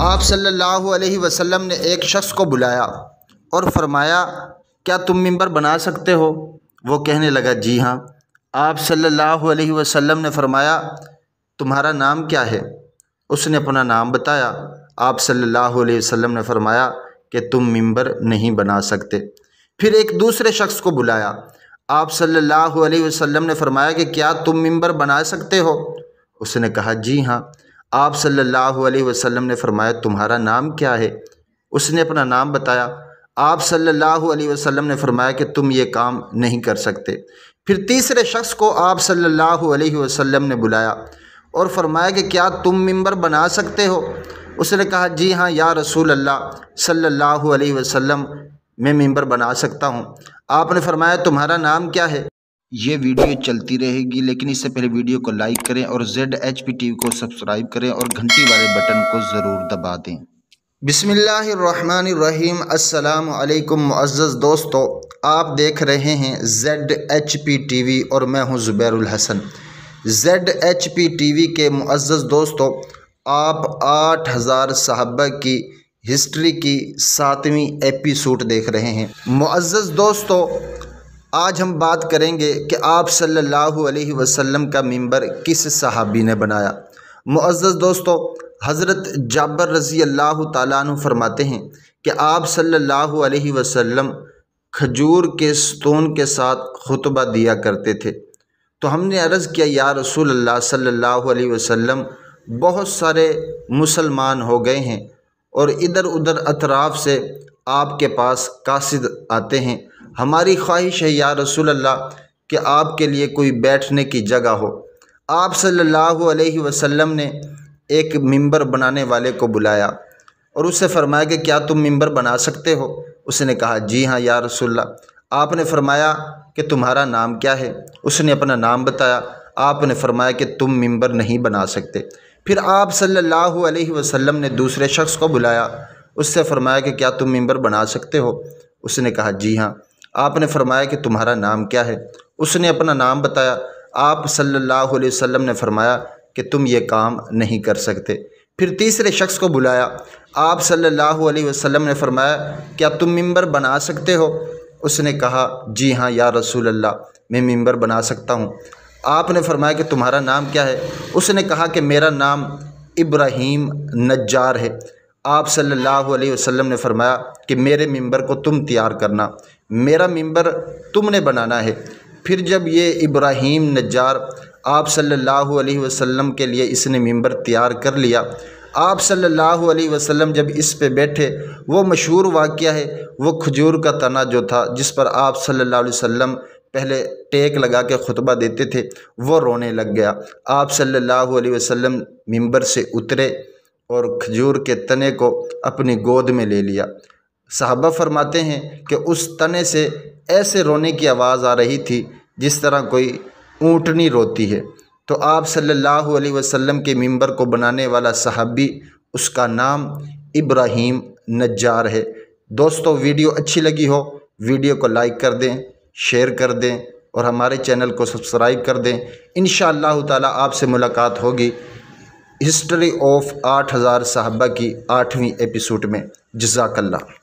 आप सल्लल्लाहु अलैहि वसल्लम ने एक शख्स को बुलाया और फरमाया क्या तुम मिंबर बना सकते हो वो कहने लगा जी हाँ आप सल्लल्लाहु अलैहि वसल्लम ने फरमाया तुम्हारा नाम क्या है उसने अपना नाम बताया आप सल्लल्लाहु अलैहि वसल्लम ने फरमाया कि तुम मिंबर नहीं बना सकते फिर एक दूसरे शख्स को बुलाया आप सल्लल्लाहु अलैहि वसल्लम ने फरमाया कि क्या तुम मिंबर बना सकते हो उसने कहा जी हाँ आप सल्लल्लाहु अलैहि वसल्लम ने फरमाया तुम्हारा नाम क्या है उसने अपना नाम बताया आप सल्लल्लाहु अलैहि वसल्लम ने फरमाया कि तुम ये काम नहीं कर सकते फिर तीसरे शख्स को आप सल्लल्लाहु अलैहि वसल्लम ने बुलाया और फरमाया कि क्या तुम मिंबर बना सकते हो उसने कहा जी हाँ या रसूल अल्लाह सल्लल्लाहु अलैहि वसल्लम मैं मिंबर बना सकता हूँ आपने फरमाया तुम्हारा नाम क्या है ये वीडियो चलती रहेगी लेकिन इससे पहले वीडियो को लाइक करें और Z H P T V को सब्सक्राइब करें और घंटी वाले बटन को ज़रूर दबा दें बिसमीम अल्लाम दोस्तों आप देख रहे हैं Z H P T V और मैं हूँ Zubairul Hasan Z H P T V के मुआज़ दोस्तों आप आठ हज़ार साहबा की हिस्ट्री की सातवीं एपिसोड देख रहे हैं मुज्ज़ दोस्तों आज हम बात करेंगे कि आप सल्लल्लाहु अलैहि वसल्लम का मिंबर किस सहाबी ने बनाया मुआज़ दोस्तों हज़रत जाबर रज़ी अल्लाह तु फरमाते हैं कि आप सल्लल्लाहु अलैहि वसल्लम खजूर के स्तून के साथ खुतबा दिया करते थे तो हमने अर्ज़ किया या रसूल अल्लाह सल्लल्लाहु अलैहि वसल्लम बहुत सारे मुसलमान हो गए हैं और इधर उधर अतराफ़ से आपके पास कासिद आते हैं हमारी ख्वाहिश है या रसूल अल्लाह कि आपके लिए कोई बैठने की जगह हो आप सल्लल्लाहु अलैहि वसल्लम ने एक मिंबर बनाने वाले को बुलाया और उससे फरमाया कि क्या तुम मिंबर बना सकते हो उसने कहा जी हाँ या रसुल्ला आपने फरमाया कि तुम्हारा नाम क्या है उसने अपना नाम बताया आपने फरमाया कि तुम मिंबर नहीं बना सकते फिर आप सल्लल्लाहु अलैहि वसल्लम ने दूसरे शख्स को बुलाया उससे फरमाया कि क्या तुम मिंबर बना सकते हो उसने कहा जी हाँ आपने फरमाया कि तुम्हारा नाम क्या है उसने अपना नाम बताया आप सल्लल्लाहु अलैहि वसल्लम ने फरमाया कि तुम ये काम नहीं कर सकते फिर तीसरे शख्स को बुलाया आप सल्लल्लाहु अलैहि वसल्लम ने फरमाया क्या तुम मिंबर बना सकते हो उसने कहा जी हाँ या रसूल अल्लाह मैं मिंबर बना सकता हूँ आपने फरमाया कि तुम्हारा नाम क्या है उसने कहा कि मेरा नाम इब्राहिम नज्जार है आप सल्लल्लाहु अलैहि वसल्लम ने फरमाया कि मेरे मिंबर को तुम तैयार करना मेरा मिंबर तुमने बनाना है फिर जब ये इब्राहिम नजार आप सल्लल्लाहु अलैहि वसल्लम के लिए इसने मिंबर तैयार कर लिया आप सल्लल्लाहु अलैहि वसल्लम जब इस पे बैठे वो मशहूर वाक़ है वो खजूर का तना जो था जिस पर आप सल्लल्लाहु अलैहि वसल्लम पहले टेक लगा के खुतबा देते थे वो रोने लग गया आप सल्लल्लाहु अलैहि वसल्लम मिंबर से उतरे और खजूर के तने को अपनी गोद में ले लिया साहबा फरमाते हैं कि उस तने से ऐसे रोने की आवाज़ आ रही थी जिस तरह कोई ऊँटनी रोती है तो आप सल्लल्लाहु अलैहि वसल्लम के मिंबर को बनाने वाला सहाबी उसका नाम इब्राहीम नज्जार है दोस्तों वीडियो अच्छी लगी हो वीडियो को लाइक कर दें शेयर कर दें और हमारे चैनल को सब्सक्राइब कर दें इन ताला आपसे मुलाकात होगी हिस्ट्री ऑफ आठ हज़ार सहाबा की आठवीं एपिसोड में जजाकल्ला